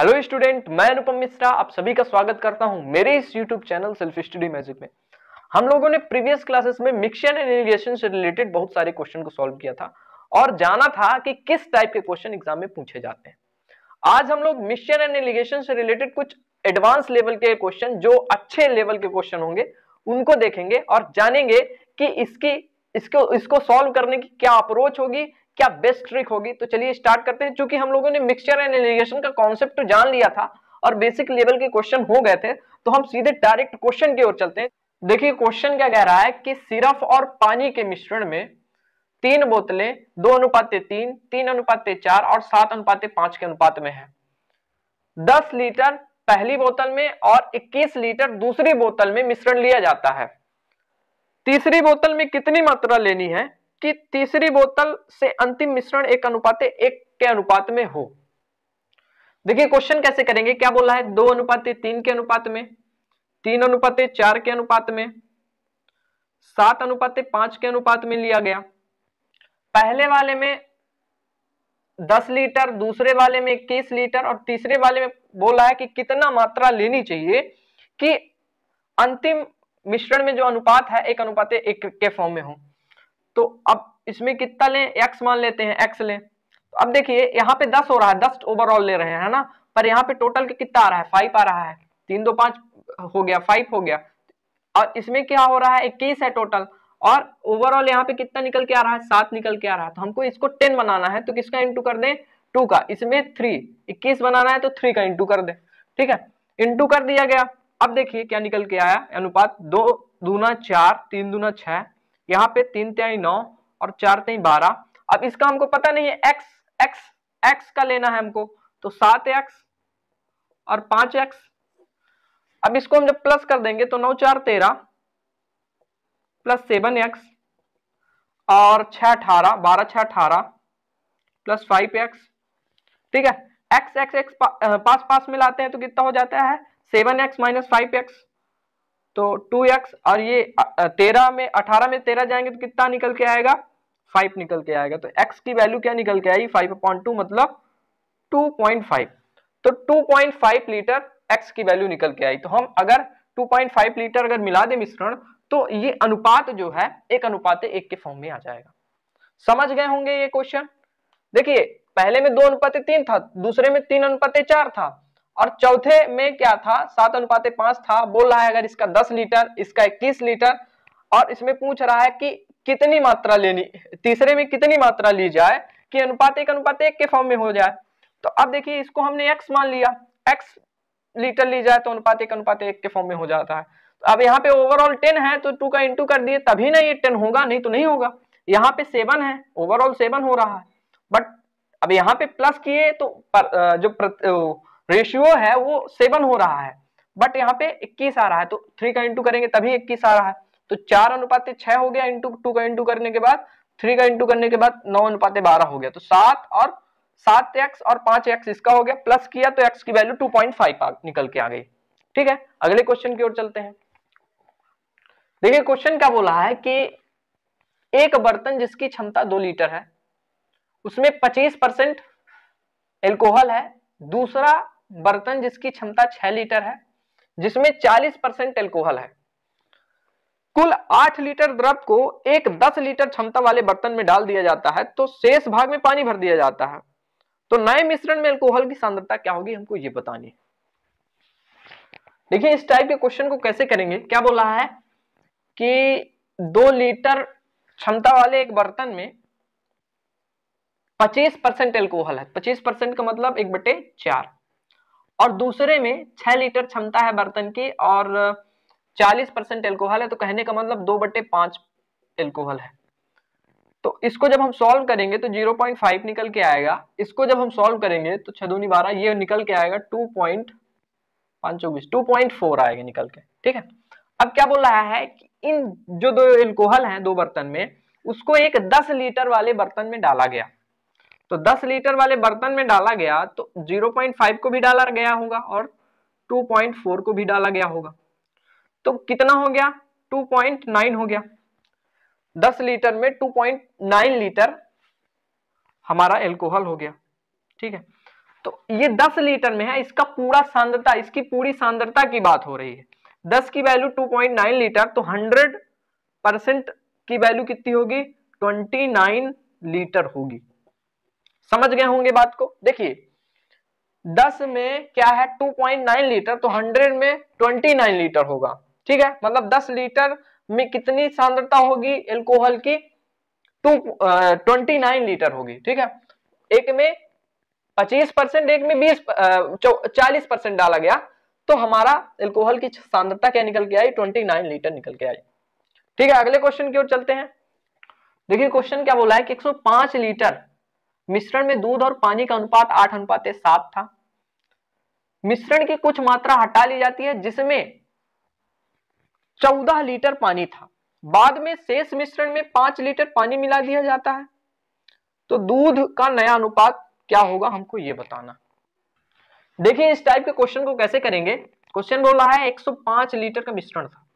hello student मैं अनुपम मिश्रा आप सभी का स्वागत करता हूं मेरे इस YouTube channel self study magic में हम लोगों ने प्रीवियस क्लासेस में मिक्सन एंड इरिगेशन से रिलेटेड बहुत सारे क्वेश्चन को सॉल्व किया था और जाना था कि किस टाइप के क्वेश्चन एग्जाम में पूछे जाते हैं आज हम लोग मिक्सन एंड इरिगेशन से रिलेटेड कुछ एडवांस लेवल के क्वेश्चन जो अच्छे लेवल के क्वेश्चन होंगे उनको देखेंगे और जानेंगे कि इसकी इसको इसको सॉल्व करने की क्या अप्रोच होगी क्या बेस्ट ट्रिक होगी तो चलिए स्टार्ट करते हैं चूंकि हम लोगों ने मिक्सचर एंड एलिगेशन का कॉन्सेप्ट तो जान लिया था और बेसिक लेवल के क्वेश्चन हो गए थे तो हम सीधे डायरेक्ट क्वेश्चन की ओर चलते हैं देखिए क्वेश्चन क्या कह रहा है कि सिर्फ और पानी के मिश्रण में तीन बोतलें दो अनुपात तीन तीन अनुपात चार और सात अनुपात पांच के अनुपात में है दस लीटर पहली बोतल में और इक्कीस लीटर दूसरी बोतल में मिश्रण लिया जाता है तीसरी बोतल में कितनी मात्रा लेनी है कि तीसरी बोतल से अंतिम मिश्रण एक अनुपात एक के अनुपात में हो देखिए क्वेश्चन कैसे करेंगे क्या बोला है दो अनुपात तीन के अनुपात में तीन अनुपात चार के अनुपात में सात अनुपात पांच के अनुपात में लिया गया पहले वाले में दस लीटर दूसरे वाले में इक्कीस लीटर और तीसरे वाले में बोला है कि कितना मात्रा लेनी चाहिए कि अंतिम मिश्रण में जो अनुपात है एक अनुपात एक के फॉर्म में हो तो अब इसमें कितना लें x मान लेते हैं x लें तो अब देखिए यहाँ पे 10 हो रहा है 10 ओवरऑल ले रहे हैं है ना पर यहाँ पे टोटल के कितना आ रहा है फाइव आ रहा है तीन दो पांच हो गया फाइव हो गया और इसमें क्या हो रहा है इक्कीस है टोटल और ओवरऑल यहाँ पे कितना निकल के आ रहा है सात निकल के आ रहा है तो हमको इसको टेन बनाना है तो किसका इंटू कर दें टू का इसमें थ्री इक्कीस बनाना है तो थ्री का इंटू कर दें ठीक है इंटू कर दिया गया अब देखिए क्या निकल के आया अनुपात दो दूना चार तीन दूना छह यहाँ पे तीन त्याई नौ और चार तेई बारह अब इसका हमको पता नहीं है एक्स एक्स एक्स का लेना है हमको तो सात एक्स और पांच एक्स अब इसको हम जब प्लस कर देंगे तो नौ चार तेरह प्लस सेवन एक्स और छह अठारह बारह छह अठारह प्लस फाइव एक्स ठीक है एक्स एक्स एक्स पास पास मिलाते हैं तो कितना हो जाता है seven X minus five X तो टू एक्स और ये तेरह में अठारह में तेरह जाएंगे तो कितना निकल के आएगा फाइव निकल के आएगा तो एक्स की वैल्यू क्या निकल के आई फाइव अपॉइंट टू मतलब टू पॉइंट फाइव तो two point five litre X की वैल्यू निकल के आई तो हम अगर टू पॉइंट फाइव लीटर अगर मिला दे मिश्रण तो ये अनुपात जो है एक अनुपात एक के फॉर्म में आ जाएगा समझ गए होंगे ये क्वेश्चन देखिए पहले में दो अनुपात तीन था दूसरे में तीन अनुपात चार था और चौथे में क्या था सात अनुपात पांच था बोल रहा है अगर इसका दस लीटर इसका इक्कीस लीटर और इसमें पूछ रहा है कि कितनी मात्रा लेनी तीसरे में कितनी मात्रा ली जाए कि अनुपात एक अनुपात एक के फॉर्म में हो जाए तो अब देखिए इसको हमने एक्स मान लिया एक्स लीटर ली जाए तो अनुपात एक अनुपात एक के फॉर्म में हो जाता है अब यहाँ पे ओवरऑल टेन है तो टू का इंटू कर दिए तभी ना ये टेन होगा नहीं तो नहीं होगा यहाँ पे सेवन है ओवरऑल सेवन हो रहा है बट अब यहाँ पे प्लस किए तो पर, जो रेशियो है वो सेवन हो रहा है बट यहाँ पे इक्कीस आ रहा है तो थ्री का इंटू करेंगे तभी इक्कीस आ रहा है तो चार अनुपात छह हो गया इंटू टू का इंटू करने के बाद थ्री का इंटू करने के बाद नौ अनुपात बारह हो गया तो सात और सात एक्स और पांच एक्स इसका हो गया प्लस किया तो एक्स की वैल्यू टू पॉइंट फाइव निकल के आ गई ठीक है अगले क्वेश्चन की ओर चलते हैं देखिए क्वेश्चन क्या बोला है कि एक बर्तन जिसकी क्षमता दो लीटर है उसमें पच्चीस परसेंट एल्कोहल है दूसरा बर्तन जिसकी क्षमता छह लीटर है जिसमें चालीस परसेंट एल्कोहल है कुल आठ लीटर द्रव को एक दस लीटर क्षमता वाले बर्तन में डाल दिया जाता है तो शेष भाग में पानी भर दिया जाता है तो नए मिश्रण में एल्कोहल की सांद्रता क्या होगी हमको ये बतानी है देखिए इस टाइप के क्वेश्चन को कैसे करेंगे क्या बोला है कि दो लीटर क्षमता वाले एक बर्तन में 25 परसेंट एल्कोहल है 25 परसेंट का मतलब एक बटे चार और दूसरे में छह लीटर क्षमता है बर्तन की और चालीस परसेंट एल्कोहल है तो कहने का मतलब दो बट्टे पांच एल्कोहल है तो इसको जब हम सॉल्व करेंगे तो 0.5 निकल के आएगा इसको जब हम सॉल्व करेंगे तो छदूनी बारह ये निकल के आएगा टू पॉइंट पांच चौबीस टू पॉइंट फोर आएगा निकल के ठीक है अब क्या बोल रहा है कि इन जो दो एल्कोहल हैं दो बर्तन में उसको एक 10 लीटर वाले बर्तन में डाला गया तो 10 लीटर वाले बर्तन में डाला गया तो 0.5 को भी डाला गया होगा और 2.4 को भी डाला गया होगा तो कितना हो गया 2.9 हो गया 10 लीटर में 2.9 लीटर हमारा एल्कोहल हो गया ठीक है तो ये 10 लीटर में है इसका पूरा सांद्रता इसकी पूरी सांद्रता की बात हो रही है 10 की वैल्यू 2.9 लीटर तो 100 परसेंट की वैल्यू कितनी होगी 29 लीटर होगी समझ गए होंगे बात को देखिए 10 में क्या है 2.9 लीटर तो 100 में 29 लीटर होगा ठीक है मतलब 10 लीटर में कितनी सांद्रता होगी एल्कोहल की टू ट्वेंटी नाइन लीटर होगी ठीक है एक में 25 परसेंट एक में बीस चालीस परसेंट डाला गया तो हमारा एल्कोहल की सांद्रता क्या निकल के आई ट्वेंटी नाइन लीटर निकल के आई ठीक है अगले क्वेश्चन की ओर चलते हैं देखिए क्वेश्चन क्या बोला है कि 105 लीटर मिश्रण में दूध और पानी का अनुपात आठ अनुपात सात था मिश्रण की कुछ मात्रा हटा ली जाती है जिसमें चौदह लीटर पानी था बाद में शेष मिश्रण में पांच लीटर पानी मिला दिया जाता है तो दूध का नया अनुपात क्या होगा हमको ये बताना देखिए इस टाइप के क्वेश्चन को कैसे करेंगे क्वेश्चन बोला है 105 लीटर का मिश्रण था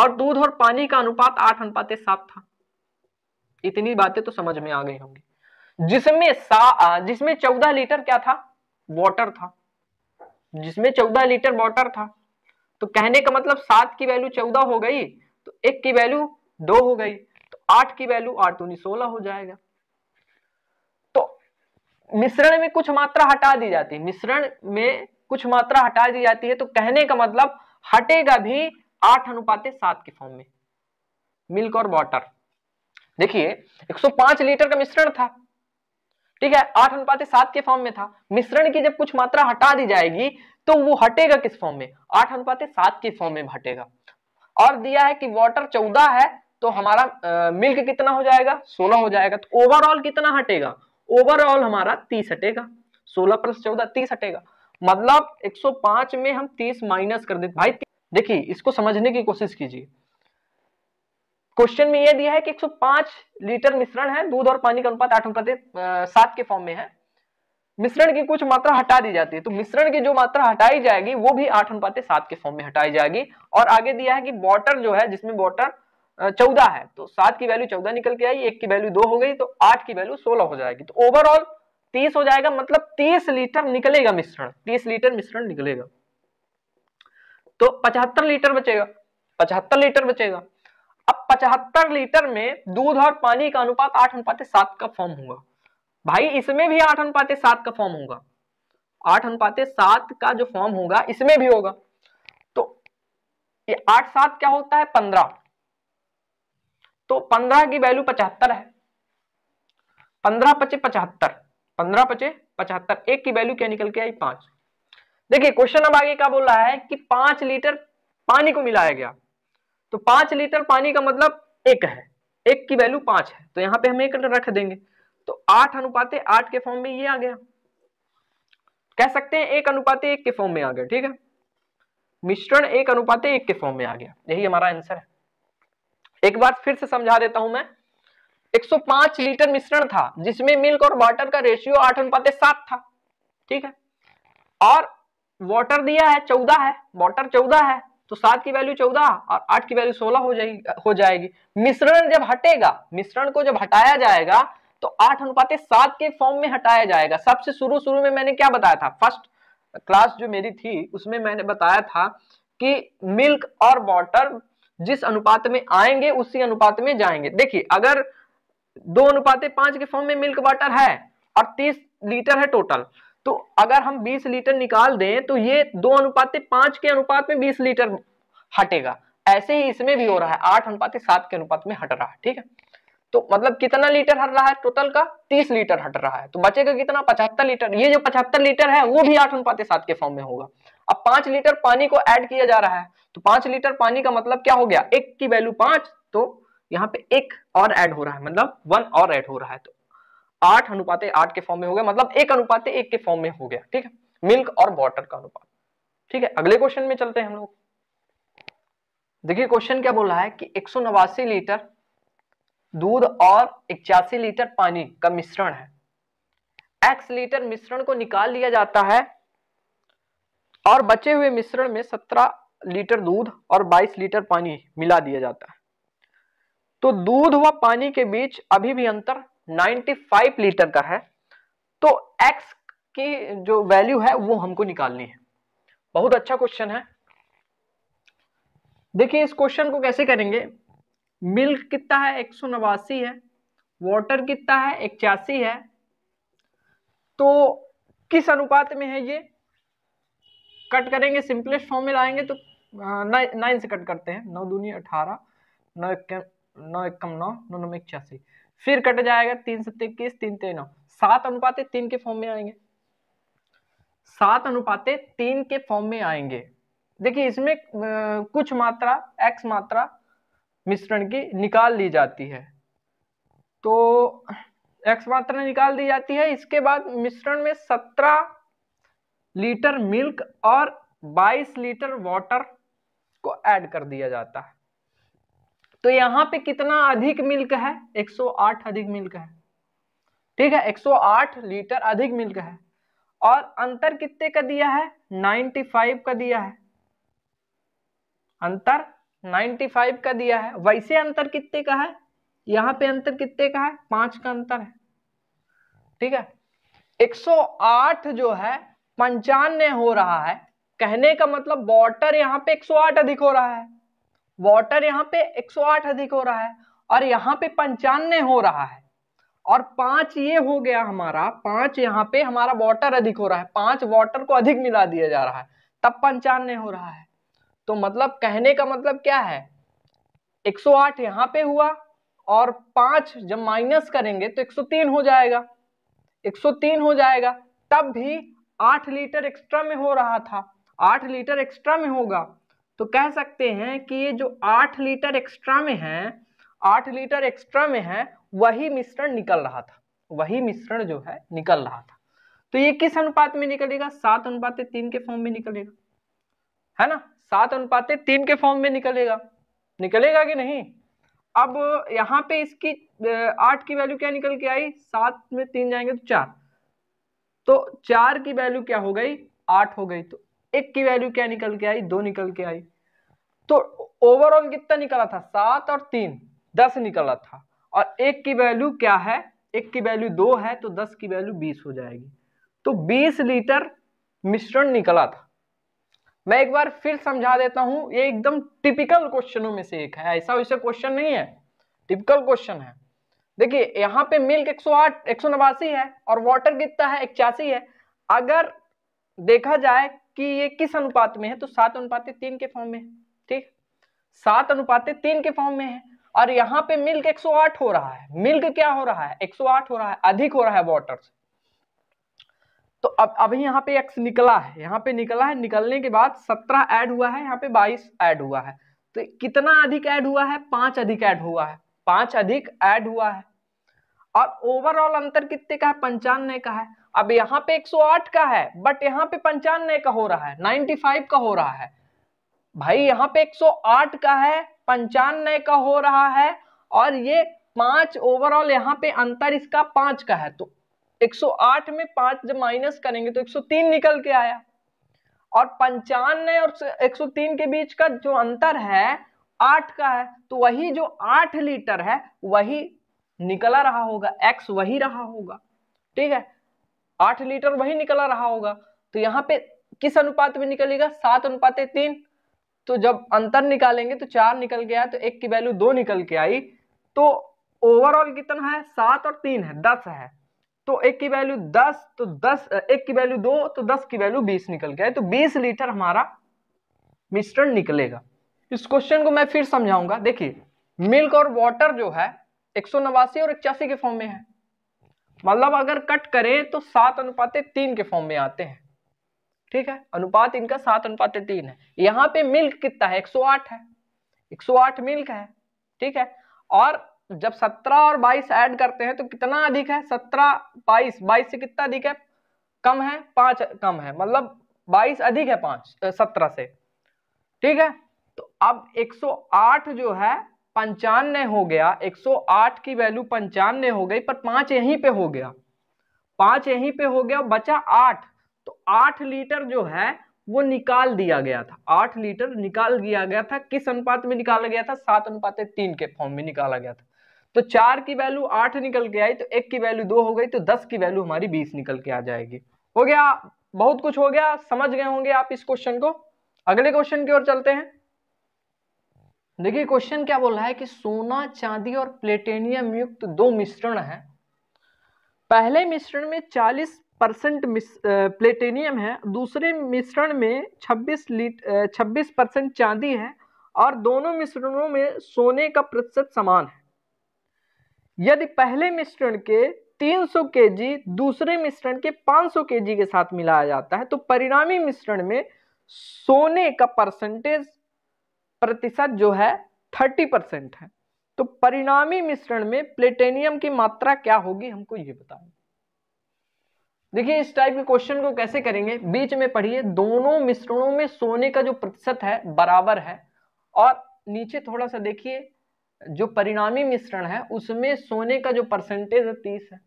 और दूध और पानी का अनुपात आठ अनुपात सात था इतनी बातें तो समझ में आ गई होंगी जिसमें सा जिसमें चौदह लीटर क्या था वाटर था जिसमें चौदह लीटर वाटर था तो कहने का मतलब सात की वैल्यू चौदह हो गई तो एक की वैल्यू दो हो गई तो आठ की वैल्यू आठ दूनी तो सोलह हो जाएगा तो मिश्रण में कुछ मात्रा हटा दी जाती है मिश्रण में कुछ मात्रा हटा दी जाती है तो कहने का मतलब हटेगा भी आठ अनुपात सात के फॉर्म में मिल्क और वाटर देखिए 105 लीटर का मिश्रण था ठीक है आठ अनुपात सात के फॉर्म में था मिश्रण की जब कुछ मात्रा हटा दी जाएगी तो वो हटेगा किस फॉर्म में आठ अनुपात सात के फॉर्म में हटेगा और दिया है कि वाटर चौदह है तो हमारा आ, मिल्क कितना हो जाएगा सोलह हो जाएगा तो ओवरऑल कितना हटेगा ओवरऑल हमारा तीस हटेगा सोलह प्लस चौदह तीस हटेगा मतलब एक में हम तीस माइनस कर देते भाई देखिए इसको समझने की कोशिश कीजिए क्वेश्चन में यह दिया है कि 105 लीटर मिश्रण है दूध और पानी का अनुपात आठ अनुपात सात के फॉर्म में है मिश्रण की कुछ मात्रा हटा दी जाती है तो मिश्रण की जो मात्रा हटाई जाएगी वो भी आठ अनुपात सात के फॉर्म में हटाई जाएगी और आगे दिया है कि वॉटर जो है जिसमें वॉटर चौदह है तो सात की वैल्यू चौदह निकल के आई एक की वैल्यू दो हो गई तो आठ की वैल्यू सोलह हो जाएगी तो ओवरऑल तीस हो जाएगा मतलब तीस लीटर निकलेगा मिश्रण तीस लीटर मिश्रण निकलेगा तो पचहत्तर लीटर बचेगा पचहत्तर लीटर बचेगा अब 75 लीटर में दूध और पानी का अनुपात आठ अनुपात सात का फॉर्म होगा भाई इसमें भी आठ अनुपात सात का फॉर्म होगा आठ अनुपात सात का जो फॉर्म होगा इसमें भी होगा तो ये आठ सात क्या होता है पंद्रह तो पंद्रह की वैल्यू पचहत्तर है पंद्रह पचे पचहत्तर पंद्रह पचे पचहत्तर एक की वैल्यू क्या निकल के आई पांच देखिए क्वेश्चन अब आगे क्या बोल रहा है कि पांच लीटर पानी को मिलाया गया तो पांच लीटर पानी का मतलब एक है एक की वैल्यू पांच है तो यहाँ पे हम एक रख देंगे तो आठ अनुपाते आठ के फॉर्म में ये आ गया कह सकते हैं एक अनुपाते एक के फॉर्म में आ गया ठीक है मिश्रण एक अनुपाते एक के फॉर्म में आ गया यही हमारा आंसर है एक बार फिर से समझा देता हूं मैं 105 लीटर मिश्रण था जिसमें मिल्क और वाटर का रेशियो आठ अनुपाते सात था ठीक है और वाटर दिया है चौदह है वाटर चौदह है तो सात की वैल्यू चौदह और आठ की वैल्यू सोलह हो जाएगी हो जाएगी मिश्रण जब हटेगा मिश्रण को जब हटाया जाएगा तो आठ अनुपात सात के फॉर्म में हटाया जाएगा सबसे शुरू शुरू में मैंने क्या बताया था फर्स्ट क्लास जो मेरी थी उसमें मैंने बताया था कि मिल्क और वॉटर जिस अनुपात में आएंगे उसी अनुपात में जाएंगे देखिए अगर दो अनुपात पांच के फॉर्म में मिल्क वाटर है और तीस लीटर है टोटल तो अगर हम 20 लीटर निकाल दें तो ये दो अनुपात पांच के अनुपात में 20 लीटर हटेगा ऐसे ही इसमें भी हो रहा है आठ अनुपात सात के अनुपात में हट रहा है ठीक है तो मतलब कितना लीटर हट रहा है टोटल का तीस लीटर हट रहा है तो बचेगा कितना पचहत्तर लीटर ये जो पचहत्तर लीटर है वो भी आठ अनुपात सात के फॉर्म में होगा अब पांच लीटर पानी को ऐड किया जा रहा है तो पांच लीटर पानी का मतलब क्या हो गया एक की वैल्यू पांच तो यहाँ पे एक और ऐड हो रहा है मतलब वन और ऐड हो रहा है तो आठ अनुपाते आठ के फॉर्म में हो गया मतलब एक अनुपात एक के फॉर्म में हो गया ठीक है मिल्क और वॉटर का अनुपात ठीक है अगले क्वेश्चन में चलते हैं हम लोग देखिए क्वेश्चन क्या बोला है कि एक लीटर दूध और इक्यासी लीटर पानी का मिश्रण है एक्स लीटर मिश्रण को निकाल लिया जाता है और बचे हुए मिश्रण में 17 लीटर दूध और 22 लीटर पानी मिला दिया जाता है तो दूध व पानी के बीच अभी भी अंतर 95 लीटर का है तो x की जो वैल्यू है वो हमको निकालनी है बहुत अच्छा क्वेश्चन है देखिए इस क्वेश्चन को कैसे करेंगे मिल्क कितना है एक है वाटर कितना है इक्यासी है तो किस अनुपात में है ये कट करेंगे सिंपलेस्ट फॉर्म में लाएंगे तो नाइन से कट करते हैं नौ दूनी अठारह नौ इक्यम नौ इक्कम नौ नौ नौ इक्यासी फिर कट जाएगा तीन सत्य इक्कीस तीन तीन नौ सात अनुपाते तीन के फॉर्म में आएंगे सात अनुपाते तीन के फॉर्म में आएंगे देखिए इसमें कुछ मात्रा एक्स मात्रा मिश्रण की निकाल ली जाती है तो एक्स मात्रा निकाल दी जाती है इसके बाद मिश्रण में सत्रह लीटर मिल्क और बाईस लीटर वाटर को ऐड कर दिया जाता है तो यहाँ पे कितना अधिक मिल्क है 108 अधिक मिल्क है ठीक है 108 लीटर अधिक मिल्क है और अंतर कितने का दिया है 95 का दिया है अंतर 95 का दिया है वैसे अंतर कितने का है यहाँ पे अंतर कितने का है पांच का अंतर है ठीक है 108 जो है पंचानवे हो रहा है कहने का मतलब बॉटर यहाँ पे 108 अधिक हो रहा है वाटर यहाँ पे 108 अधिक हो रहा है और यहाँ पे पंचानवे हो रहा है और पांच ये हो गया हमारा पांच यहाँ पे हमारा वाटर अधिक हो रहा है पांच वाटर को अधिक मिला दिया जा रहा है तब पंचानवे हो रहा है तो मतलब कहने का मतलब क्या है 108 यहाँ पे हुआ और पांच जब माइनस करेंगे तो 103 हो जाएगा 103 हो जाएगा तब भी आठ लीटर एक्स्ट्रा में हो रहा था आठ लीटर एक्स्ट्रा में होगा तो कह सकते हैं कि ये जो आठ लीटर एक्स्ट्रा में है आठ लीटर एक्स्ट्रा में है वही मिश्रण निकल रहा था वही मिश्रण जो है निकल रहा था तो ये किस अनुपात में निकलेगा सात अनुपात तीन के फॉर्म में निकलेगा है ना सात अनुपात तीन के फॉर्म में निकलेगा निकलेगा कि नहीं अब यहाँ पे इसकी आठ की वैल्यू क्या निकल के आई सात में तीन जाएंगे तो चार तो चार की वैल्यू क्या हो गई आठ हो गई तो एक की वैल्यू क्या निकल के आई दो निकल के आई तो ओवरऑल कितना निकला था सात और तीन दस निकला था और एक की वैल्यू क्या है एक की वैल्यू दो है तो दस की वैल्यू बीस हो जाएगी तो बीस लीटर मिश्रण निकला था मैं एक बार फिर समझा देता हूं ये एकदम टिपिकल क्वेश्चनों में से एक है ऐसा वैसा क्वेश्चन नहीं है टिपिकल क्वेश्चन है देखिए यहाँ पे मिल्क एक सौ है और वाटर कितना है इक्यासी है अगर देखा जाए कि ये किस अनुपात में है तो सात अनुपात तीन के फॉर्म में ठीक सात अनुपात तीन के फॉर्म में है और यहाँ पे मिल्क 108 हो रहा है मिल्क क्या हो रहा है 108 हो रहा है अधिक हो रहा है वॉटर तो अब अभी यहाँ पे x निकला है यहाँ पे निकला है निकलने के बाद 17 ऐड हुआ है यहाँ पे 22 ऐड हुआ है तो कितना अधिक ऐड हुआ है पांच अधिक ऐड हुआ है पांच अधिक ऐड हुआ है और ओवरऑल अंतर कितने का है पंचानवे का है अब यहाँ पे 108 का है बट यहाँ पे पंचानवे का हो रहा है 95 का हो रहा है भाई यहाँ पे 108 का है पंचानवे का हो रहा है और ये पांच ओवरऑल यहाँ पे अंतर इसका पांच का है तो 108 में पांच जब माइनस करेंगे तो 103 निकल के आया और पंचानवे और 103 के बीच का जो अंतर है आठ का है तो वही जो आठ लीटर है वही निकला रहा होगा एक्स वही रहा होगा ठीक है आठ लीटर वही निकला रहा होगा तो यहाँ पे किस अनुपात में निकलेगा सात अनुपात तीन तो जब अंतर निकालेंगे तो चार निकल गया तो एक की वैल्यू दो निकल के आई तो ओवरऑल कितना है सात और तीन है दस है तो एक की वैल्यू दस तो दस एक की वैल्यू दो तो दस की वैल्यू बीस निकल गया तो बीस लीटर हमारा मिश्रण निकलेगा इस क्वेश्चन को मैं फिर समझाऊंगा देखिए मिल्क और वाटर जो है एक और इक्यासी के फॉर्म में है मतलब अगर कट करें तो सात अनुपात तीन के फॉर्म में आते हैं ठीक है अनुपात इनका सात अनुपात तीन है यहाँ पे मिल्क कितना है 108 है 108 मिल्क है ठीक है और जब 17 और 22 ऐड करते हैं तो कितना अधिक है 17 22 22 से कितना अधिक है कम है पांच कम है मतलब 22 अधिक है पांच सत्रह से ठीक है तो अब 108 जो है पंचानवे हो गया 108 की वैल्यू पंचानवे हो गई पर पांच यहीं पे हो गया पांच यहीं पे हो गया बचा आठ तो आठ लीटर जो है वो निकाल दिया गया था आठ लीटर निकाल दिया गया था किस अनुपात में निकाला गया था सात अनुपात तीन के फॉर्म में निकाला गया था तो चार की वैल्यू आठ निकल के आई तो एक की वैल्यू दो हो गई तो दस की वैल्यू हमारी बीस निकल के आ जाएगी हो गया बहुत कुछ हो गया समझ गए होंगे आप इस क्वेश्चन को अगले क्वेश्चन की ओर चलते हैं देखिए क्वेश्चन क्या बोल रहा है कि सोना चांदी और प्लेटेनियम युक्त दो मिश्रण है पहले मिश्रण में 40 परसेंट प्लेटेनियम है दूसरे मिश्रण में 26 लीट छब्बीस परसेंट चांदी है और दोनों मिश्रणों में सोने का प्रतिशत समान है यदि पहले मिश्रण के 300 केजी दूसरे मिश्रण के 500 केजी के साथ मिलाया जाता है तो परिणामी मिश्रण में सोने का परसेंटेज प्रतिशत जो है थर्टी परसेंट है तो परिणामी मिश्रण में प्लेटेनियम की मात्रा क्या होगी हमको ये बताएं देखिए इस टाइप के क्वेश्चन को कैसे करेंगे बीच में पढ़िए दोनों मिश्रणों में सोने का जो प्रतिशत है बराबर है और नीचे थोड़ा सा देखिए जो परिणामी मिश्रण है उसमें सोने का जो परसेंटेज है तीस है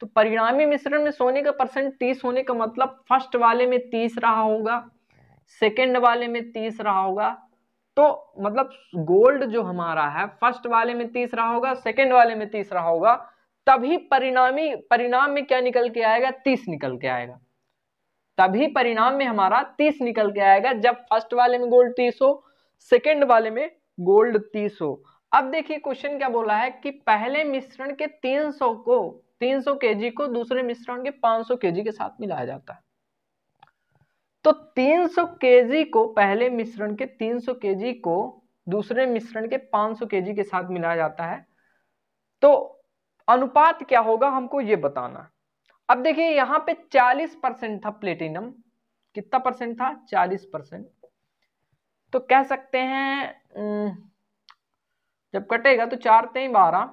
तो परिणामी मिश्रण में सोने का परसेंट तीस होने का मतलब फर्स्ट वाले में तीस रहा होगा सेकेंड वाले में तीस रहा होगा तो मतलब गोल्ड जो हमारा है फर्स्ट वाले में तीसरा होगा सेकेंड वाले में तीसरा होगा तभी परिणामी परिणाम में क्या निकल के आएगा तीस निकल के आएगा तभी परिणाम में हमारा तीस निकल के आएगा जब फर्स्ट वाले में गोल्ड तीस हो सेकेंड वाले में गोल्ड तीस हो अब देखिए क्वेश्चन क्या बोला है कि पहले मिश्रण के 300 को 300 जी को दूसरे मिश्रण के 500 जी के साथ मिलाया जाता है तो 300 जी को पहले मिश्रण के 300 जी को दूसरे मिश्रण के 500 सौ के के साथ मिलाया जाता है तो अनुपात क्या होगा हमको ये बताना अब देखिए यहां पे 40 परसेंट था प्लेटिनम कितना परसेंट था 40 परसेंट तो कह सकते हैं जब कटेगा तो चार तेई बारह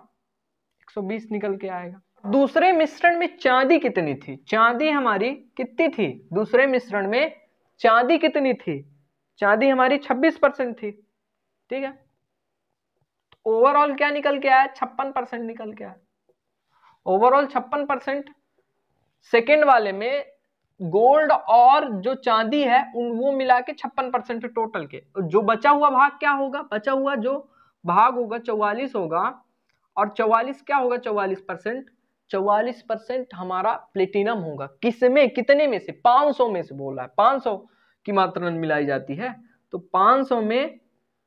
एक सौ बीस निकल के आएगा दूसरे मिश्रण में चांदी कितनी थी चांदी हमारी कितनी थी दूसरे मिश्रण में चांदी कितनी थी चांदी हमारी छब्बीस परसेंट थी ठीक है ओवरऑल तो क्या निकल के आया छप्पन परसेंट निकल के आया ओवरऑल छप्पन परसेंट सेकेंड वाले में गोल्ड और जो चांदी है उन वो मिला के छप्पन परसेंट टोटल के जो बचा हुआ भाग क्या होगा बचा हुआ जो भाग होगा चौवालीस होगा और चौवालीस क्या होगा चौवालीस परसेंट चौवालीस परसेंट हमारा प्लेटिनम होगा किसमें कितने में से 500 में से बोल रहा है 500 की मात्रा मिलाई जाती है तो 500 में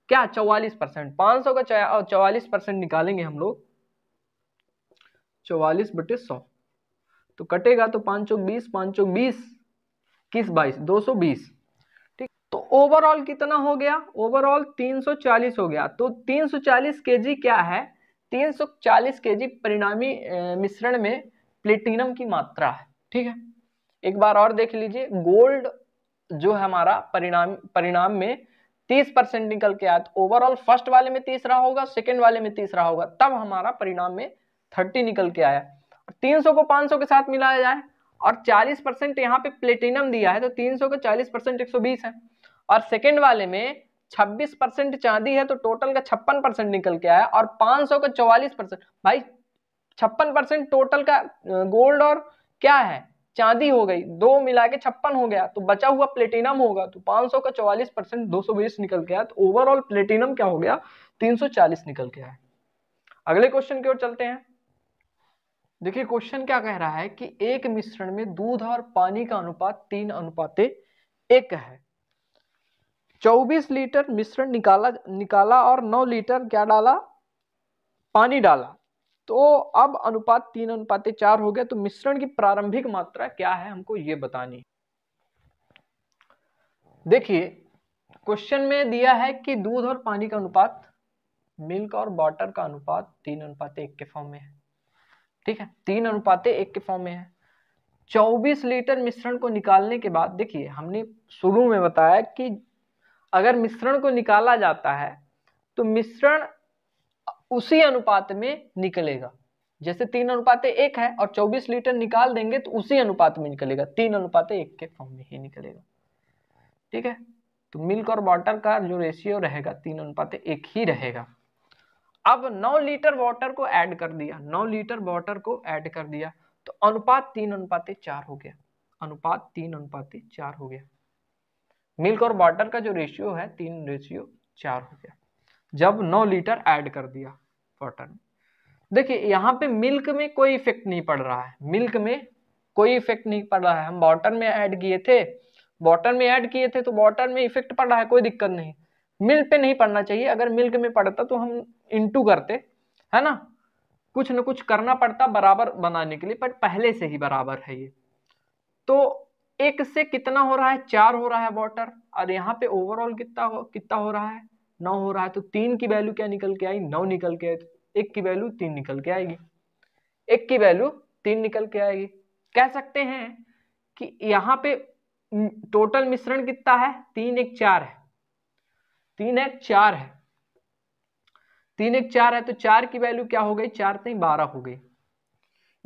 क्या चौवालीस परसेंट पांच सौ का चौवालीस परसेंट निकालेंगे हम लोग चौवालीस बटे सौ तो कटेगा तो पाँच सौ बीस पाँच सौ बीस किस बाईस दो सौ बीस ठीक तो ओवरऑल कितना हो गया ओवरऑल तीन सौ चालीस हो गया तो तीन सौ चालीस के जी क्या है 340 केजी परिणामी मिश्रण में प्लेटिनम की मात्रा है ठीक है एक बार और देख लीजिए गोल्ड जो है हमारा परिणाम परिणाम में 30 परसेंट निकल के आया ओवरऑल तो फर्स्ट वाले में तीसरा होगा सेकेंड वाले में तीसरा होगा तब हमारा परिणाम में थर्टी निकल के आया तीन को पांच के साथ मिलाया जाए और 40 परसेंट यहाँ पे प्लेटिनम दिया है तो 300 का 40 परसेंट एक है और सेकेंड वाले में छब्बीस परसेंट चांदी है तो टोटल का छप्पन परसेंट निकल के आया और पांच सौ का चौवालीस परसेंट भाई छप्पन परसेंट टोटल का गोल्ड और क्या है चांदी हो गई दो मिला के छप्पन हो गया तो बचा हुआ प्लेटिनम होगा तो 500 का 44 परसेंट दो निकल के आया तो ओवरऑल प्लेटिनम क्या हो गया 340 निकल के आया अगले क्वेश्चन की ओर चलते हैं देखिए क्वेश्चन क्या कह रहा है कि एक मिश्रण में दूध और पानी का अनुपात तीन अनुपात एक है चौबीस लीटर मिश्रण निकाला निकाला और नौ लीटर क्या डाला पानी डाला तो अब अनुपात तीन अनुपात चार हो गया तो मिश्रण की प्रारंभिक मात्रा क्या है हमको ये बतानी देखिए क्वेश्चन में दिया है कि दूध और पानी का अनुपात मिल्क और वाटर का अनुपात तीन अनुपात एक के फॉर्म में है ठीक है तीन अनुपात एक के फॉर्म में है 24 लीटर मिश्रण को निकालने के बाद देखिए हमने शुरू में बताया कि अगर मिश्रण को निकाला जाता है तो मिश्रण उसी अनुपात में निकलेगा जैसे तीन अनुपात एक है और 24 लीटर निकाल देंगे तो उसी अनुपात में निकलेगा तीन अनुपात एक के फॉर्म में ही निकलेगा ठीक है तो मिल्क और वाटर का जो रेशियो रहेगा तीन अनुपात एक ही रहेगा अब 9 लीटर वाटर को ऐड कर दिया 9 लीटर वाटर को ऐड कर दिया तो अनुपात तीन अनुपात चार हो गया अनुपात तीन अनुपात चार हो गया मिल्क और वाटर का जो रेशियो है तीन रेशियो चार हो गया जब नौ लीटर ऐड कर दिया वाटर में देखिए यहाँ पे मिल्क में कोई इफेक्ट नहीं पड़ रहा है मिल्क में कोई इफेक्ट नहीं पड़ रहा है हम वाटर में ऐड किए थे वाटर में ऐड किए थे तो वाटर में इफेक्ट पड़ रहा है कोई दिक्कत नहीं मिल्क पे नहीं पड़ना चाहिए अगर मिल्क में पड़ता तो हम इंटू करते है ना कुछ ना कुछ करना पड़ता बराबर बनाने के लिए पर पहले से ही बराबर है ये तो एक से कितना हो रहा है चार हो रहा है वाटर और यहाँ पे ओवरऑल कितना कितना हो रहा है नौ हो रहा है तो तीन की वैल्यू क्या निकल के आई नौ निकल के आई तो एक की वैल्यू तीन निकल के आएगी एक की वैल्यू तीन निकल के आएगी कह सकते हैं कि यहाँ पे टोटल मिश्रण कितना है तीन एक चार है तीन एक चार है तीन एक चार है तो चार की वैल्यू क्या हो गई चार तीन बारह हो गई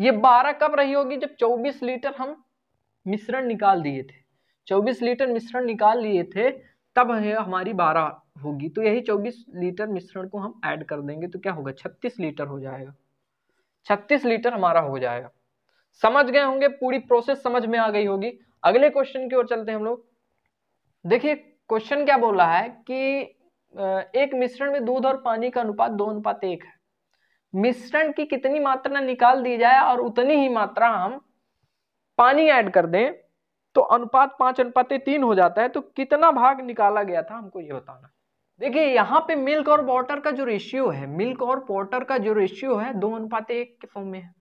ये बारह कब रही होगी जब चौबीस लीटर हम मिश्रण निकाल दिए थे 24 लीटर मिश्रण निकाल लिए थे तब हमारी 12 होगी तो यही 24 लीटर मिश्रण को हम ऐड कर देंगे तो क्या होगा 36 लीटर हो जाएगा 36 लीटर हमारा हो जाएगा समझ गए होंगे पूरी प्रोसेस समझ में आ गई होगी अगले क्वेश्चन की ओर चलते हैं हम लोग देखिए क्वेश्चन क्या बोल रहा है कि एक मिश्रण में दूध और पानी का अनुपात दो अनुपात एक है मिश्रण की कितनी मात्रा निकाल दी जाए और उतनी ही मात्रा हम पानी ऐड कर दें तो अनुपात पांच अनुपात तीन हो जाता है तो कितना भाग निकाला गया था हमको ये बताना देखिए यहाँ पे मिल्क और वाटर का जो रेशियो है मिल्क और वाटर का जो रेशियो है दो अनुपात एक के फॉर्म में है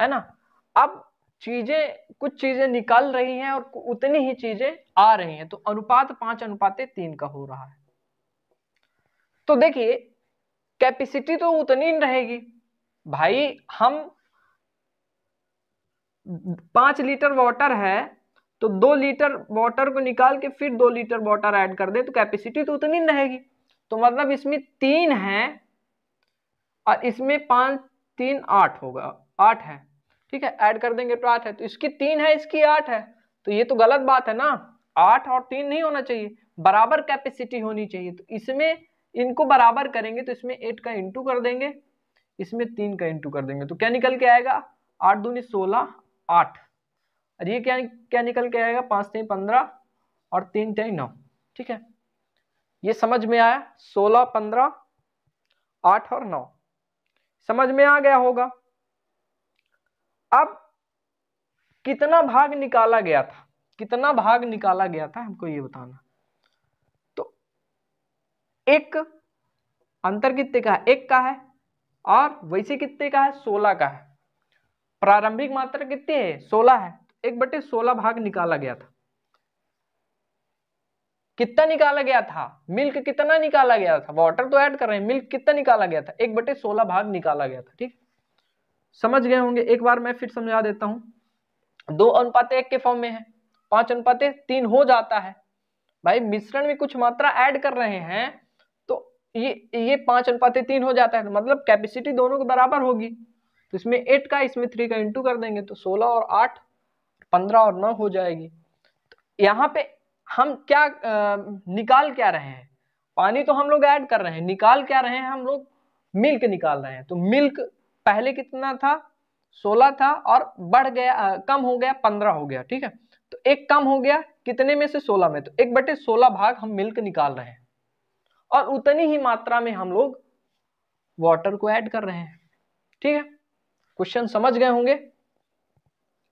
है ना अब चीजें कुछ चीजें निकल रही हैं और उतनी ही चीजें आ रही हैं तो अनुपात पांच अनुपात तीन का हो रहा है तो देखिए कैपेसिटी तो उतनी रहेगी भाई हम पाँच लीटर वाटर है तो दो लीटर वाटर को निकाल के फिर दो लीटर वाटर ऐड कर दे तो कैपेसिटी तो उतनी रहेगी तो मतलब इसमें तीन है और इसमें पाँच तीन आठ होगा आठ है ठीक है ऐड कर देंगे तो आठ है तो इसकी तीन है इसकी आठ है तो ये तो गलत बात है ना आठ और तीन नहीं होना चाहिए बराबर कैपेसिटी होनी चाहिए तो इसमें इनको बराबर करेंगे तो इसमें एट का इंटू कर देंगे इसमें तीन का इंटू कर देंगे तो क्या निकल के आएगा आठ दूनी सोलह आठ और ये क्या क्या निकल के आएगा पाँच तीन पंद्रह और तीन तीन नौ ठीक है ये समझ में आया सोलह पंद्रह आठ और नौ समझ में आ गया होगा अब कितना भाग निकाला गया था कितना भाग निकाला गया था हमको ये बताना तो एक अंतर कितने का है एक का है और वैसे कितने का है सोलह का है प्रारंभिक मात्रा कितनी है सोलह है तो एक बटे सोलह भाग निकाला गया था कितना निकाला गया था मिल्क कितना निकाला गया था वाटर तो ऐड कर रहे हैं मिल्क कितना निकाला गया था एक बटे सोलह भाग निकाला गया था ठीक समझ गए होंगे एक बार मैं फिर समझा देता हूं दो अनुपात एक के फॉर्म में है पांच अनुपात तीन हो जाता है भाई मिश्रण में कुछ मात्रा ऐड कर रहे हैं तो ये ये पांच अनुपात तीन हो जाता है मतलब कैपेसिटी दोनों के बराबर होगी तो इसमें एट का इसमें थ्री का इंटू कर देंगे तो सोलह और आठ पंद्रह और नौ हो जाएगी तो यहाँ पे हम क्या आ, निकाल क्या रहे हैं पानी तो हम लोग ऐड कर रहे हैं निकाल क्या रहे हैं हम लोग मिल्क निकाल रहे हैं तो मिल्क पहले कितना था सोलह था और बढ़ गया आ, कम हो गया पंद्रह हो गया ठीक है तो एक कम हो गया कितने में से सोलह में तो एक बटे सोलह भाग हम मिल्क निकाल रहे हैं और उतनी ही मात्रा में हम लोग वाटर को ऐड कर रहे हैं ठीक है क्वेश्चन समझ गए होंगे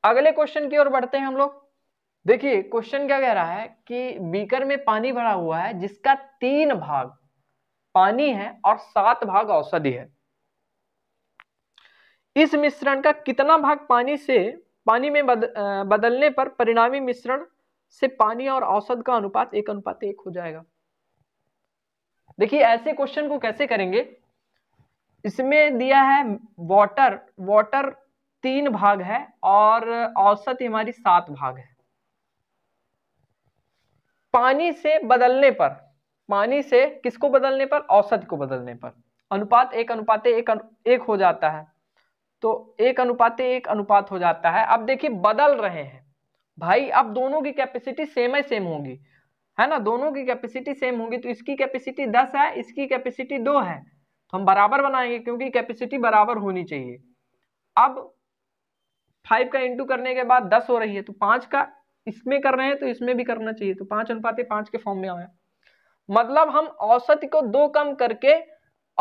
अगले क्वेश्चन की ओर बढ़ते हैं हम लोग देखिए क्वेश्चन क्या कह रहा है कि बीकर में पानी भरा हुआ है जिसका तीन भाग पानी है और सात भाग औषधि है इस मिश्रण का कितना भाग पानी से पानी में बद, बदलने पर परिणामी मिश्रण से पानी और औसत का अनुपात एक अनुपात एक हो जाएगा देखिए ऐसे क्वेश्चन को कैसे करेंगे इसमें दिया है वाटर वाटर तीन भाग है और औसत हमारी सात भाग है पानी से बदलने पर पानी से किसको बदलने पर औसत को बदलने पर अनुपात एक अनुपात एक अनु, एक हो जाता है तो एक अनुपात एक अनुपात हो जाता है अब देखिए बदल रहे हैं भाई अब दोनों की कैपेसिटी सेम है सेम होगी है ना दोनों की कैपेसिटी सेम होगी तो इसकी कैपेसिटी दस है इसकी कैपेसिटी दो है तो हम बराबर बनाएंगे क्योंकि कैपेसिटी बराबर होनी चाहिए अब फाइव का इंटू करने के बाद दस हो रही है तो पांच का इसमें कर रहे हैं तो इसमें भी करना चाहिए तो पांच अनुपात पांच के फॉर्म में आया मतलब हम औसत को दो कम करके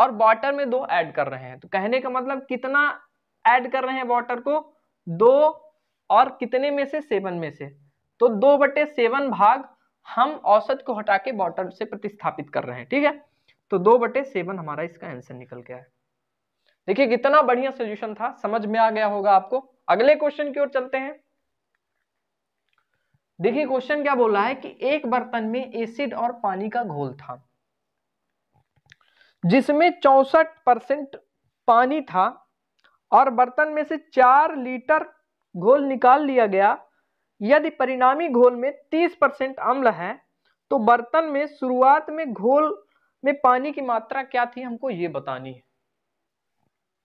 और वाटर में दो ऐड कर रहे हैं तो कहने का मतलब कितना ऐड कर रहे हैं वाटर को दो और कितने में से सेवन में से तो दो बटे सेवन भाग हम औसत को हटा के वाटर से प्रतिस्थापित कर रहे हैं ठीक है तो दो बटे सेवन हमारा इसका आंसर निकल गया है देखिए कितना बढ़िया सोल्यूशन था समझ में आ गया होगा आपको अगले क्वेश्चन की ओर चलते हैं देखिए क्वेश्चन क्या बोला है कि एक बर्तन में एसिड और पानी का घोल था जिसमें चौसठ परसेंट पानी था और बर्तन में से चार लीटर घोल निकाल लिया गया यदि परिणामी घोल में तीस परसेंट अम्ल है तो बर्तन में शुरुआत में घोल में पानी की मात्रा क्या थी हमको ये बतानी है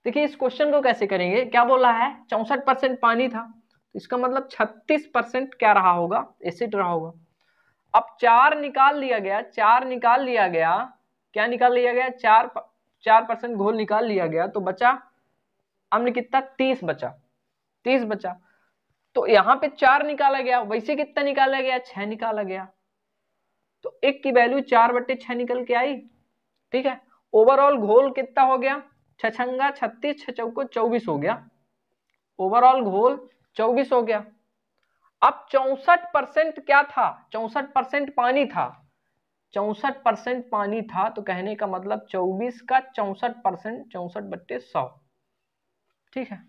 देखिए इस क्वेश्चन को कैसे करेंगे क्या बोला है चौसठ परसेंट पानी था तो इसका मतलब छत्तीस परसेंट क्या रहा होगा एसिड रहा होगा अब चार निकाल लिया गया चार निकाल लिया गया क्या निकाल लिया गया चार चार परसेंट घोल निकाल लिया गया तो बचा हमने कितना तीस बचा तीस बचा तो यहाँ पे चार निकाला गया वैसे कितना निकाला गया छह निकाला गया तो एक की वैल्यू चार बट्टे छह निकल के आई ठीक है ओवरऑल घोल कितना हो गया छछंगा छत्तीस छचौको चौबीस हो गया ओवरऑल घोल चौबीस हो गया अब चौसठ परसेंट क्या था चौसठ परसेंट पानी था चौसठ परसेंट पानी था तो कहने का मतलब चौबीस का चौसठ परसेंट चौसठ बट्टे सौ ठीक है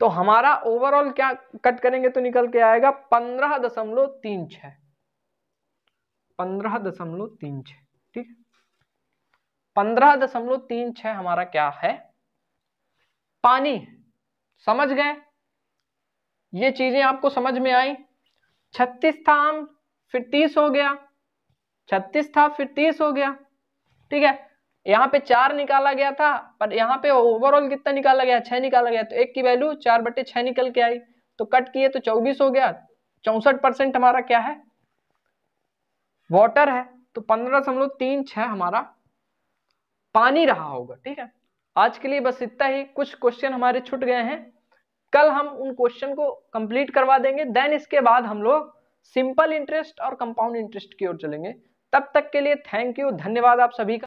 तो हमारा ओवरऑल क्या कट करेंगे तो निकल के आएगा पंद्रह दशमलव तीन छह पंद्रह दशमलव तीन छ ठीक पंद्रह दशमलव तीन छ हमारा क्या है पानी समझ गए ये चीजें आपको समझ में आई छत्तीस था आम फिर तीस हो गया छत्तीस था फिर तीस हो गया ठीक है यहाँ पे चार निकाला गया था पर यहाँ पे ओवरऑल कितना निकाला गया छह निकाला गया तो एक की वैल्यू चार बटे छह निकल के आई तो कट किए तो चौबीस हो गया चौसठ परसेंट हमारा क्या है वाटर है तो पंद्रह दशमलव तीन छह हमारा पानी रहा होगा ठीक है आज के लिए बस इतना ही कुछ क्वेश्चन हमारे छूट गए हैं कल हम उन क्वेश्चन को कंप्लीट करवा देंगे देन इसके बाद हम लोग सिंपल इंटरेस्ट और कंपाउंड इंटरेस्ट की ओर चलेंगे तब तक के लिए थैंक यू धन्यवाद आप सभी का